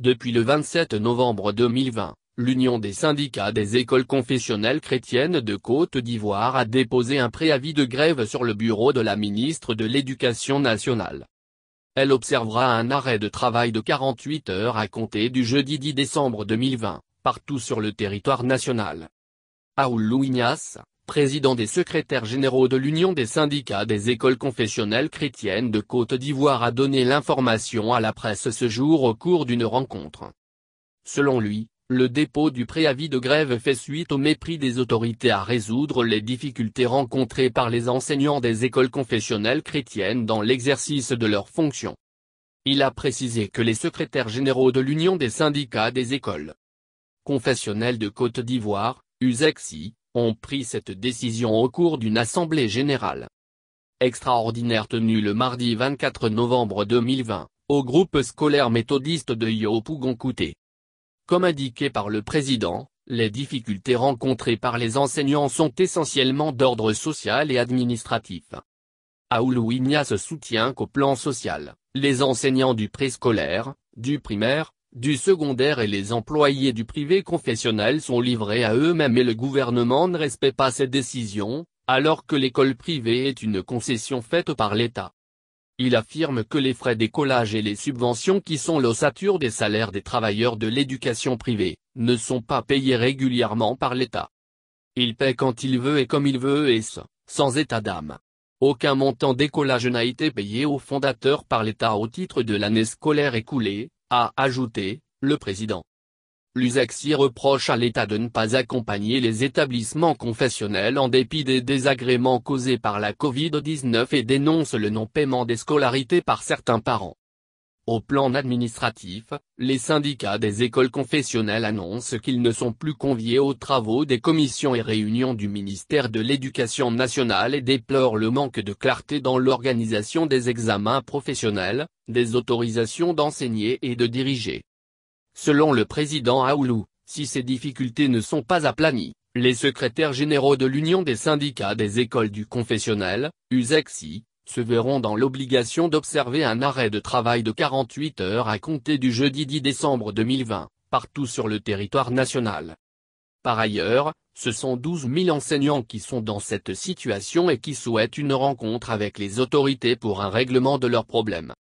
Depuis le 27 novembre 2020, l'Union des syndicats des écoles confessionnelles chrétiennes de Côte d'Ivoire a déposé un préavis de grève sur le bureau de la ministre de l'Éducation nationale. Elle observera un arrêt de travail de 48 heures à compter du jeudi 10 décembre 2020, partout sur le territoire national. Aoulou Ignace, président des secrétaires généraux de l'Union des syndicats des écoles confessionnelles chrétiennes de Côte d'Ivoire a donné l'information à la presse ce jour au cours d'une rencontre. Selon lui, le dépôt du préavis de grève fait suite au mépris des autorités à résoudre les difficultés rencontrées par les enseignants des écoles confessionnelles chrétiennes dans l'exercice de leurs fonctions. Il a précisé que les secrétaires généraux de l'Union des syndicats des écoles confessionnelles de Côte d'Ivoire, USEXI, ont pris cette décision au cours d'une assemblée générale extraordinaire tenue le mardi 24 novembre 2020, au groupe scolaire méthodiste de Yopougonkouté. Comme indiqué par le président, les difficultés rencontrées par les enseignants sont essentiellement d'ordre social et administratif. Aoulou se soutient qu'au plan social, les enseignants du préscolaire, du primaire, du secondaire et les employés du privé confessionnel sont livrés à eux-mêmes et le gouvernement ne respecte pas ces décisions, alors que l'école privée est une concession faite par l'État. Il affirme que les frais d'écolage et les subventions qui sont l'ossature des salaires des travailleurs de l'éducation privée, ne sont pas payés régulièrement par l'État. Il paie quand il veut et comme il veut et ce, sans état d'âme. Aucun montant d'écolage n'a été payé aux fondateurs par l'État au titre de l'année scolaire écoulée, a ajouté, le président. l'USAXI reproche à l'État de ne pas accompagner les établissements confessionnels en dépit des désagréments causés par la Covid-19 et dénonce le non-paiement des scolarités par certains parents. Au plan administratif, les syndicats des écoles confessionnelles annoncent qu'ils ne sont plus conviés aux travaux des commissions et réunions du ministère de l'Éducation nationale et déplorent le manque de clarté dans l'organisation des examens professionnels, des autorisations d'enseigner et de diriger. Selon le président Aoulou, si ces difficultés ne sont pas aplanies, les secrétaires généraux de l'Union des syndicats des écoles du confessionnel, USEXI, se verront dans l'obligation d'observer un arrêt de travail de 48 heures à compter du jeudi 10 décembre 2020, partout sur le territoire national. Par ailleurs, ce sont 12 000 enseignants qui sont dans cette situation et qui souhaitent une rencontre avec les autorités pour un règlement de leurs problèmes.